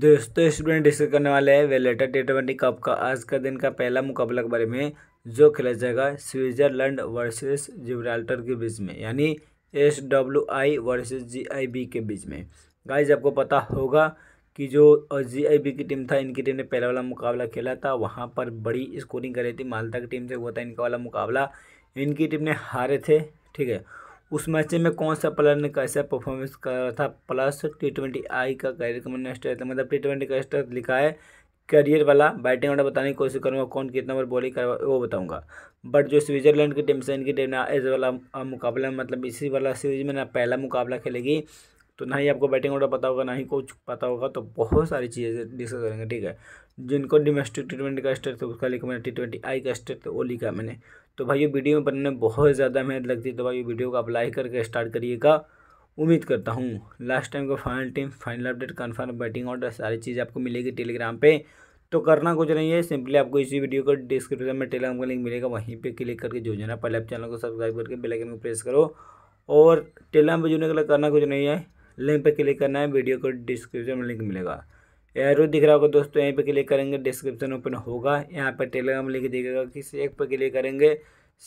दोस्तों student discuss करने वाले हैं वेलेटर टी ट्वेंटी कप का आज का दिन का पहला मुकाबला के बारे में जो खेला जाएगा स्विट्जरलैंड वर्सेस जिब्राल्टर के बीच में यानी S W I versus G I B के बीच में गाइज आपको पता होगा कि जो जी आई बी की टीम था इनकी टीम ने पहला वाला मुकाबला खेला था वहाँ पर बड़ी स्कोरिंग करी थी मालता की टीम से हुआ था इनका वाला मुकाबला इनकी टीम ने हारे थे ठीक है उस मैच में कौन सा प्लेयर ने कैसा परफॉर्मेंस करा था प्लस टी ट्वेंटी आई का करियर स्टेट था मतलब टी ट्वेंटी का स्टेट लिखा है करियर वाला बैटिंग ऑर्डर बताने की कोशिश करूँगा कौन कितना बार बॉलिंग करवा वो बताऊँगा बट जो स्विट्जरलैंड की टीम से इनकी टीम ना इस वाला मुकाबला मतलब इसी वाला सीरीज में ना पहला मुकाबला खेलेगी तो ना ही आपको बैटिंग ऑर्डर पता होगा ना ही कुछ पता होगा तो बहुत सारी चीज़ें डिस्कस करेंगे ठीक है जिनको डोमेस्टिक टी ट्वेंटी का स्टेट था उसका लिखा मैंने टी ट्वेंटी आई का स्टेट था वो लिखा मैंने तो भाई ये वीडियो में बनने में बहुत ज़्यादा मेहनत लगती है तो भाई ये वीडियो को आप लाइक करके स्टार्ट करिएगा उम्मीद करता हूँ लास्ट टाइम का final team final update confirm batting order सारी चीज़ आपको मिलेगी टेलीग्राम पर तो करना कुछ नहीं है सिंपली आपको इसी वीडियो का डिस्क्रिप्शन में टेलीग्राम का लिंक मिलेगा वहीं पे क्लिक करके जो जाना पहले आप चैनल को सब्सक्राइब करके बेल आइकन को प्रेस करो और टेलीग्राम पर जुड़ने के लिए करना कुछ नहीं है लिंक पर क्लिक करना है वीडियो को डिस्क्रिप्शन में लिंक मिलेगा एरो दिख रहा होगा दोस्तों यहीं पर क्लिक करेंगे डिस्क्रिप्शन ओपन होगा यहाँ पर टेलीग्राम लिख दिखेगा किसी एक पर क्लिक करेंगे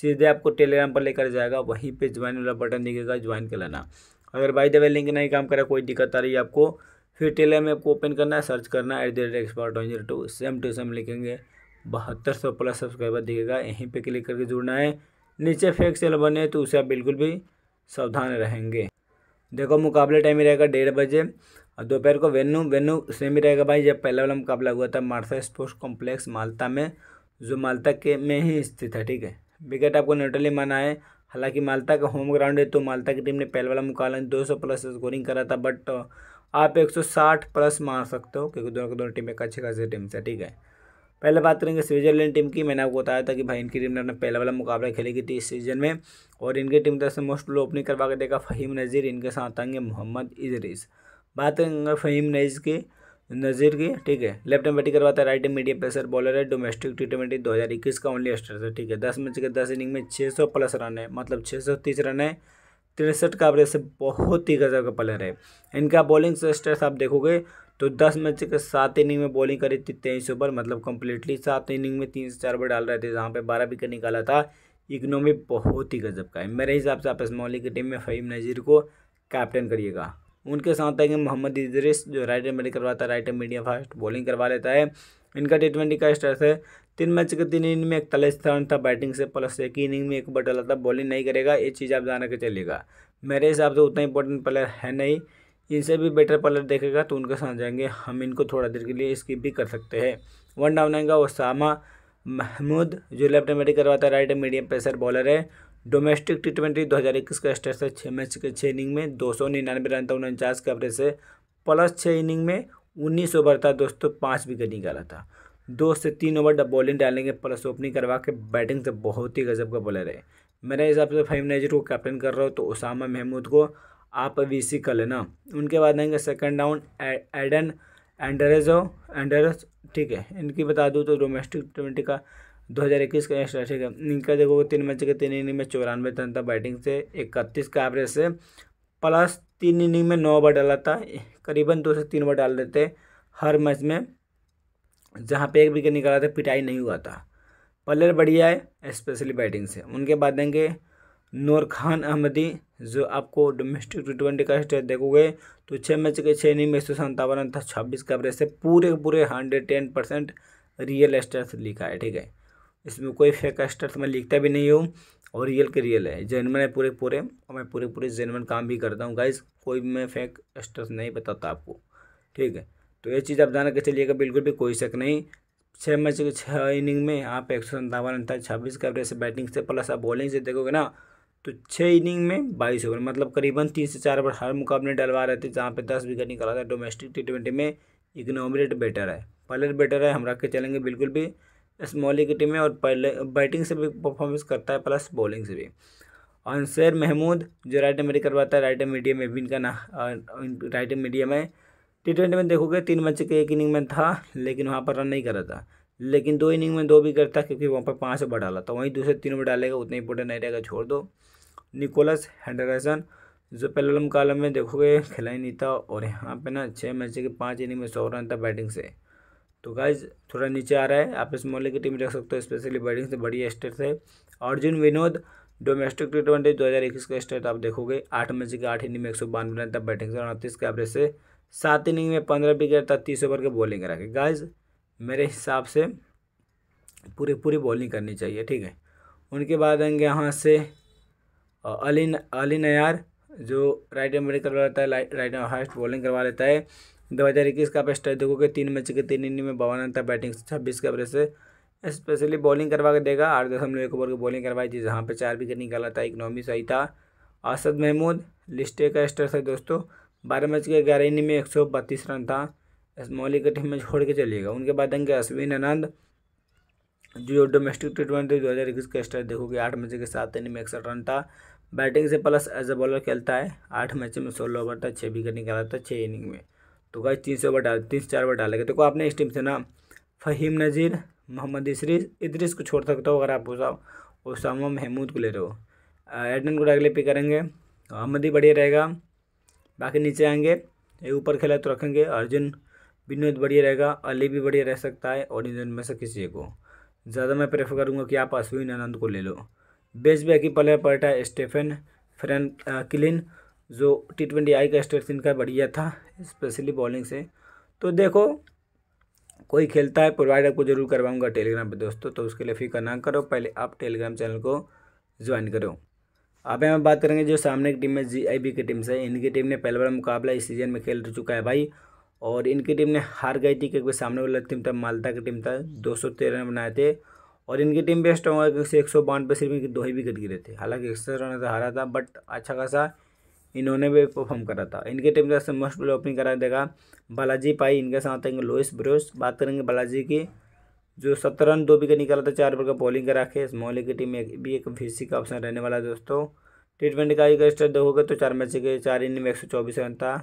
सीधे आपको टेलीग्राम पर लेकर जाएगा वहीं पे ज्वाइन वाला बटन दिखेगा ज्वाइन कर लेना अगर बाई द वे लिंक नहीं काम करा कोई दिक्कत आ रही है आपको फिर टेलर में आपको ओपन करना है सर्च करना at the rate expert one zero two same two same लिखेंगे बहत्तर सौ प्लस सब्सक्राइबर दिखेगा यहीं पे क्लिक करके जुड़ना है नीचे फेक सेल बने तो उसे आप बिल्कुल भी सावधान रहेंगे देखो मुकाबले टाइम ही रहेगा डेढ़ बजे और दोपहर को वेन्यू वेन्यू सेम ही रहेगा भाई जब पहला वाला मुकाबला हुआ था मार्शल स्पोर्ट्स कॉम्प्लेक्स मालता में जो मालता के में ही स्थित है ठीक है विकेट आपको न्यूट्रली माना है हालांकि मालता का होम ग्राउंड है तो मालता की टीम ने पहले वाला मुकाबला दो सौ प्लस स्कोरिंग करा था बट आप एक सौ साठ प्लस मार सकते हो क्योंकि दोनों के दोनों एक अच्छी खासी टीम से ठीक है पहले बात करेंगे स्विट्जरलैंड टीम की मैंने आपको बताया था कि भाई इनकी टीम ने अपना पहला वाला मुकाबला खेली थी इस सीजन में और इनकी टीम तरफ से मोस्ट लो ओपनिंग करवा के देखा फ़हीम नज़ीर इनके साथ आएंगे मोहम्मद इजरीस बात करेंगे फहीम नईज की नज़ीर की ठीक है लेफ्ट में बैटिंग करवाता है राइट मीडियम पेसर बॉलर है डोमेस्टिक टी ट्वेंटी दो हज़ार इक्कीस का ओनली स्टार है ठीक है दस मैच के दस इनिंग में छः सौ प्लस रन है मतलब छः सौ तीस रन है तिरसठ का एवरेज से बहुत ही गजब का प्लेयर है इनका बॉलिंग स्टेटस आप देखोगे तो दस मैच के सात इनिंग में बॉलिंग करी थी तेईस ओवर मतलब कम्प्लीटली सात इनिंग में तीन से चार ओवर डाल रहे थे जहाँ पर बारह विकेट निकाला था इकनोमी बहुत ही गजब का है मेरे हिसाब से आप इस मौली की टीम में फ़हीम नज़ीर को कैप्टन करिएगा उनके साथ आएंगे मोहम्मद इजरिस जो राइट एंड बैटिंग करवाता है right hand medium fast bowling करवा लेता है इनका टी ट्वेंटी का स्टार्ट है तीन मैच के तीन इनिंग में इकतालीस रन था बैटिंग से प्लस एक इनिंग में एक बट डाला था बॉलिंग नहीं करेगा ये चीज़ आप जाना के चलेगा मेरे हिसाब से उतना इंपॉर्टेंट प्लेयर है नहीं इनसे भी बेटर प्लेयर देखेगा तो उनके साथ जाएंगे हम इनको थोड़ा देर के लिए स्किप भी कर सकते हैं वन डाउन आएगा ओसामा महमूद जो लेफ्ट बैटिंग करवाता है राइट मीडियम पेसर बॉलर है डोमेस्टिक टी ट्वेंटी दो हज़ार इक्कीस का स्टेट था छः मैच के छः इनिंग में दो सौ निन्यानवे रन था उनचास के एवरेज से प्लस छः इनिंग में उन्नीस ओवर था दोस्तों पाँच विकेट निकाला था दो से तीन ओवर डब बॉलिंग डालेंगे प्लस ओपनिंग करवा के बैटिंग से बहुत ही गजब का बॉलर है मेरे हिसाब से फाइव मैनेजर को कैप्टन कर रहा हो तो उसामा महमूद को आप वी सी कर लेना उनके बाद आएंगे सेकंड डाउन एडन एंडरेजो एंडरस ठीक है इनकी बता दूँ तो डोमेस्टिक ट्वेंटी का दो हज़ार इक्कीस का एक्स्ट्रा ठीक है इनका देखोगे तीन मैच के तीन इनिंग में चौरानवे रन था बैटिंग से इकतीस का एवरेज से प्लस तीन इनिंग में नौ ओवर डाला था करीबन दो से तीन ओवर डाल देते हर मैच में जहाँ पे एक विकेट निकाला था पिटाई नहीं हुआ था प्लेयर बढ़िया है स्पेशली बैटिंग से उनके बाद देंगे नूर खान अहमदी जो आपको डोमेस्टिक टी ट्वेंटी का स्टेट देखोगे तो छः मैच के छः इनिंग में एक सौ संतावन था छब्बीस का एवरेज से पूरे पूरे hundred ten percent real stat लिखा है ठीक है इसमें कोई फेक स्टार तो मैं लिखता भी नहीं हूँ और रियल के रियल है जेनवन है पूरे पूरे और मैं पूरे पूरे जेनवन काम भी करता हूँ गाइज कोई मैं फेक स्टार नहीं बताता आपको ठीक है तो ये चीज़ आप जाना के चलिएगा बिल्कुल भी कोई शक नहीं छः मैच के छः इनिंग में आप एक सौ संतावन था छब्बीस का एवरेज से बैटिंग से प्लस आप बॉलिंग से देखोगे ना तो छः इनिंग में बाईस ओवर मतलब करीबन तीन से चार ओवर हर मुकाबले डलवा रहे थे जहाँ पे दस विकेट निकाला था डोमेस्टिक टी ट्वेंटी में इकनोमी रेट बेटर है पहले बेटर है हम रख के चलेंगे बिल्कुल भी स्मॉल टीम में और पहले बैटिंग से भी परफॉर्मेंस करता है प्लस बॉलिंग से भी अनसैर महमूद जो राइट में करवाता है राइट मीडियम में भी इनका ना राइट मीडियम है टी ट्वेंटी में देखोगे तीन मैच के एक इनिंग में था लेकिन वहाँ पर रन नहीं करा था लेकिन दो इनिंग में दो भी करता क्योंकि वहाँ पर पाँच ओवर डाला था वहीं दूसरे तीन ओवर डालेगा उतना इंपोर्टेंट नहीं रहेगा छोड़ दो निकोलस हैंडरसन जो पहले कालम में देखोगे खिलाई नहीं था और यहाँ पे ना छः मैच के पाँच इनिंग में सौ रन था बैटिंग से तो गाइज थोड़ा नीचे आ रहा है आप इस मोहल्ले की टीम रख सकते हो स्पेशली बैटिंग से बढ़िया स्टेट है Arjun Vinod domestic T twenty दो हज़ार इक्कीस का स्टेट आप देखोगे आठ मैच के आठ इनिंग में एक सौ बानवे रन तक बैटिंग से उनतीस के एवरेज से सात इनिंग में पंद्रह विकेट तक तीस ओवर के बॉलिंग करा के गाइज मेरे हिसाब से पूरी पूरी बॉलिंग करनी चाहिए ठीक है उनके बाद आएंगे यहाँ से अली अली नयार जो राइट हैंड बैटिंग करवा लेता है राइट हैंड हाइस्ट बॉलिंग करवा लेता है दो हज़ार इक्कीस का आप स्टैट देखोगे तीन मैच के तीन इनिंग में बावन रन था बैटिंग छब्बीस के एवरेज से स्पेशली बॉलिंग करवा के देगा आठ दशमलव एक ओवर की बॉलिंग करवाई थी जहाँ पर चार विकेट निकाला था इकनॉमी सही था असद महमूद लिस्टे का स्टर है दोस्तों बारह मैच के ग्यारह इनिंग में एक सौ बत्तीस रन था मौली का टीम में छोड़ के चलिएगा उनके बाद देंगे अश्विन आनंद जो डोमेस्टिक टी ट्वेंटी दो हज़ार इक्कीस का स्टार्ट देखोगे आठ मैच के सात इनिंग में इकसठ रन था बैटिंग से प्लस एज ए बॉलर खेलता है आठ मैच में सोलह ओवर था छः विकेट निकाला था छः इनिंग में तो गाइस तीन सौ ओवर डाल तीन से चार बार डालेंगे देखो आपने इस टीम से ना फ़हीम नज़ीर मोहम्मद इसरीज इदरीस को छोड़ सकते हो अगर आप उसा उसामा महमूद को ले रहे हो एडन को अगले पे करेंगे ही बढ़िया रहेगा बाकी नीचे आएंगे ये ऊपर खेला तो रखेंगे अर्जुन विनोद बढ़िया रहेगा अली भी बढ़िया रह सकता है और इन में से किसी को ज़्यादा मैं प्रेफर करूँगा कि आप अश्विन आनंद को ले लो बेस्ट बैकी प्लेयर पर्टा स्टेफन फ्रेंड क्लिन जो टी ट्वेंटी आई का स्टेट्स इनका बढ़िया था स्पेशली बॉलिंग से तो देखो कोई खेलता है प्रोवाइड आपको जरूर करवाऊंगा टेलीग्राम पे दोस्तों तो उसके लिए फिक्र ना करो पहले आप टेलीग्राम चैनल को ज्वाइन करो अब हम बात करेंगे जो सामने की टीम में जी आई बी की टीम से इनकी टीम ने पहला बार मुकाबला इस सीजन में खेल चुका है भाई और इनकी टीम ने हार गई थी क्योंकि सामने वाला टीम था मालता की टीम था दो सौ तेरह रन बनाए थे और इनकी टीम बेस्ट होगा क्योंकि एक सौ बानवे सिर्फ इनके दो ही विकेट गिरे थे हालांकि एक सौ रन तो हारा था बट अच्छा खासा इन्होंने भी परफॉर्म करा था इनके टीम का मोस्ट प्ले ओपनिंग करा देगा बालाजी पाई इनके साथ आएंगे लोइस ब्रोस बात करेंगे बालाजी की जो सत्रह रन दो विकेट निकाला था चार ओवर का बॉलिंग करा के इस मोहल्ले की टीम एक भी एक फीसी का ऑप्शन रहने वाला है दोस्तों टी ट्वेंटी का एक रजिस्टर देखोगे तो चार मैच के चार इनिंग में एक सौ चौबीस रन था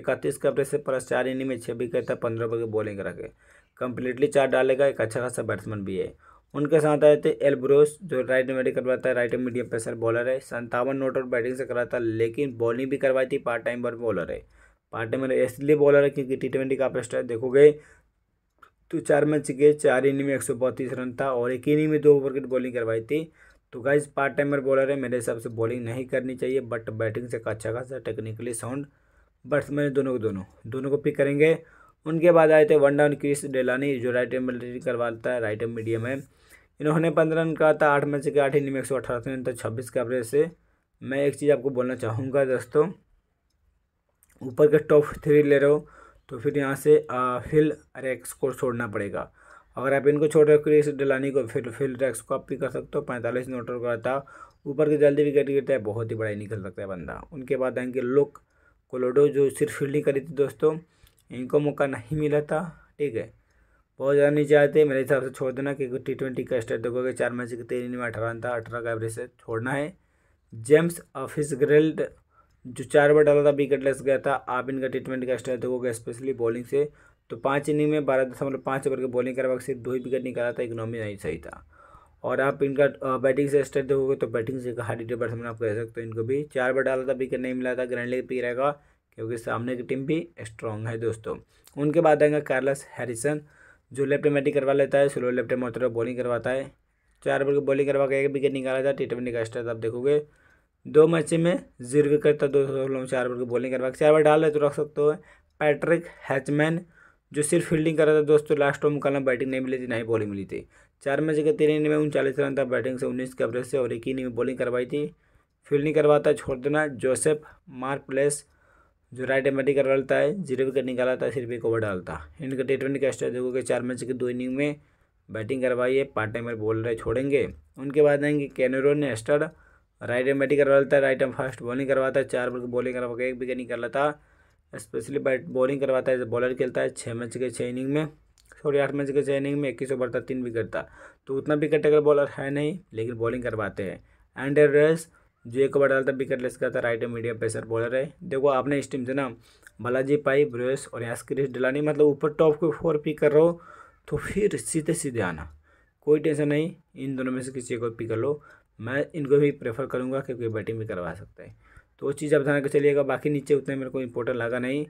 इकतीस का प्रेस प्लस चार इनिंग में छः विकेट था पंद्रह ओवर के बॉलिंग करा के कंप्लीटली चार डालेगा एक अच्छा खासा बैट्समैन भी है उनके साथ आए थे एलब्रोस जो राइट मीडियम करवाता है राइट मीडियम पेसर बॉलर है संतावन नोट और बैटिंग से कराता लेकिन बॉलिंग भी करवाई थी पार्ट टाइम पर बॉलर है पार्ट टाइम इसलिए बॉलर है क्योंकि टी ट्वेंटी का आप है देखोगे तो चार मैच गए चार इनिंग में एक सौ बत्तीस रन था और एक इनिंग में दो ओवर की बॉलिंग करवाई थी तो गाइज पार्ट टाइमर बॉलर है मेरे हिसाब से बॉलिंग नहीं करनी चाहिए बट बैटिंग से अच्छा खासा टेक्निकली साउंड बट्समैन दोनों को दोनों दोनों को पिक करेंगे उनके बाद आए थे वन डाउन क्रिस डेलानी जो राइट एम करवाता है राइट एम मीडियम है इन्होंने पंद्रह रन करा था आठ मैच के आठ इनिंग में एक सौ अठारह रन था छब्बीस के एवरेज से मैं एक चीज़ आपको बोलना चाहूँगा दोस्तों ऊपर के टॉप थ्री ले रहे हो तो फिर यहाँ से फिल रेक्स को छोड़ना पड़ेगा अगर आप इनको छोड़ रहे हो क्रिस डेलानी को फिर फिल रेक्स को आप भी कर सकते हो पैंतालीस नोटर करता ऊपर की जल्दी विकेट गिरता है बहुत ही बड़ा निकल सकता है बंदा उनके बाद आएंगे लुक कोलोडो जो सिर्फ फील्डिंग करी थी दोस्तों इनको मौका नहीं मिला था ठीक है बहुत ज़्यादा नीचे चाहते मेरे हिसाब से छोड़ देना क्योंकि टी ट्वेंटी का स्टेट देखोगे चार मैच के तेरह में अठारह था अठारह का एवरेज से छोड़ना है जेम्स ऑफिस ग्रेल्ड जो चार बार डाला था विकेट लेस गया था आप इनका टी ट्वेंटी का स्टेट देखोगे स्पेशली बॉलिंग से तो पाँच इनिंग में बारह दशमलव पाँच ओवर की बॉलिंग करवा के सिर्फ दो ही विकेट निकाला था इकोनॉमी नहीं सही था और आप इनका बैटिंग से स्टेट देखोगे तो बैटिंग से हार्ड डिपर्स में आप कह सकते हो इनको भी चार बार डाला था विकेट नहीं मिला था ग्रैंड लेग भी रहेगा क्योंकि सामने की टीम भी स्ट्रॉन्ग है दोस्तों उनके बाद आएंगे कार्लस हैरिसन जो लेफ्ट बैटिंग करवा लेता है स्लो लेफ्ट में थोड़ा बॉलिंग करवाता है चार ओवर की बॉलिंग करवा के एक विकेट निकाला था टी ट्वेंटी का स्टार्ट आप देखोगे दो मैच में जीरो विकेट था दो सौ चार ओवर की बॉलिंग करवा के चार ओवर डाल रहे तो रख सकते हो पैट्रिक हैचमैन जो सिर्फ फील्डिंग कर रहा था दोस्तों लास्ट ओवर कल बैटिंग नहीं मिली थी ना ही बॉलिंग मिली थी चार मैच के तीन इन में उनचालीस रन था बैटिंग से उन्नीस के एवरेज से और एक ही इनिंग में बॉलिंग करवाई थी फील्डिंग करवाता छोड़ देना जोसेफ मार्क प्लेस जो राइट एम्बैटिक कर डालता है जीरो विकेट निकाला था सिर्फ एक ओवर डालता इनका टी ट्वेंटी का है देखो कि चार मैच की दो इनिंग में बैटिंग करवाई है पार्ट टाइमर बॉलर छोड़ेंगे उनके बाद आएंगे कैनरो ने स्टड राइट एम बैटिंग करवाता है राइट एम फास्ट बॉलिंग करवाता है चार ओवर की बॉलिंग करवा के एक विकेट निकाला स्पेशली बैट बॉलिंग करवाता है बॉलर खेलता है छः मैच के छः इनिंग में सॉरी आठ मैच के छः इनिंग में इक्कीस ओवर था तीन विकेट था तो उतना विकेट अगर बॉलर है नहीं लेकिन बॉलिंग करवाते हैं एंड रेस जो एक बार डालता विकेट लेस करता राइट मीडियम पेसर बॉलर है देखो आपने इस टीम से ना बालाजी पाई ब्रोस और यास क्रिस डलानी मतलब ऊपर टॉप को फोर पिक कर रहो हो तो फिर सीधे सीधे आना कोई टेंशन नहीं इन दोनों में से किसी को पिक कर लो मैं इनको भी प्रेफर करूँगा क्योंकि बैटिंग भी करवा सकता है तो वो चीज़ आप ध्यान के चलिएगा बाकी नीचे उतना मेरे को इंपॉर्टेंट लगा नहीं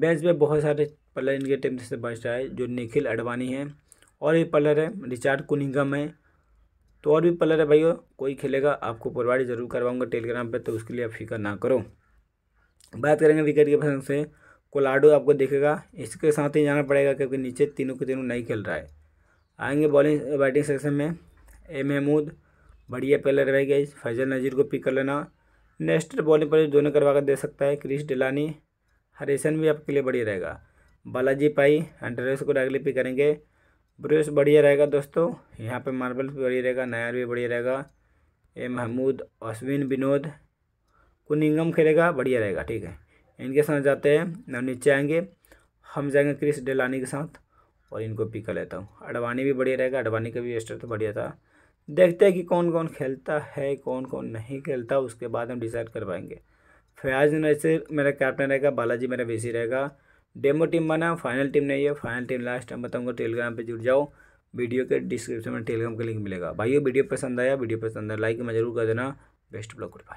बेंच में बहुत सारे प्लेयर इनके टीम से बच रहा है जो निखिल अडवानी हैं और ये प्लेयर है रिचार्ड कुनिंगम है तो और भी प्लेयर है भाइयों कोई खेलेगा आपको प्रोवाइड जरूर करवाऊंगा टेलीग्राम पर तो उसके लिए आप फिक्र ना करो बात करेंगे विकेट के फंक्शन से कोलाडो आपको देखेगा इसके साथ ही जाना पड़ेगा क्योंकि नीचे तीनों के तीनों नहीं खेल रहा है आएंगे बॉलिंग बैटिंग सेक्शन में ए महमूद बढ़िया प्लेयर रह गई फैजल नज़ीर को पिक कर लेना नेक्स्ट बॉलिंग पर दोनों करवा कर दे सकता है क्रिश डिलानी हरेशन भी आपके लिए बढ़िया रहेगा बालाजी पाई एंड्रेस को डायरेक्टली पिक करेंगे ब्रश बढ़िया रहेगा दोस्तों यहाँ पे मार्बल भी बढ़िया रहेगा नायर भी बढ़िया रहेगा ए महमूद अश्विन विनोद कुनिंगम खेलेगा बढ़िया रहेगा ठीक है इनके साथ जाते हैं ना नीचे आएंगे हम जाएंगे क्रिस डेलानी के साथ और इनको पिक कर लेता हूँ अडवाणी भी बढ़िया रहेगा अडवानी का भी स्टर तो बढ़िया था देखते हैं कि कौन कौन खेलता है कौन कौन नहीं खेलता उसके बाद हम डिसाइड कर पाएंगे फयाज ऐसे मेरा कैप्टन रहेगा बालाजी मेरा बेसी रहेगा डेमो टीम बना फाइनल टीम नहीं है फाइनल टीम लास्ट टाइम बताऊँगा टेलीग्राम पर जुड़ जाओ वीडियो के डिस्क्रिप्शन में टेलीग्राम का लिंक मिलेगा भाई वीडियो पसंद आया वीडियो पसंद आया लाइक में जरूर कर देना बेस्ट ब्लॉक गुड बाय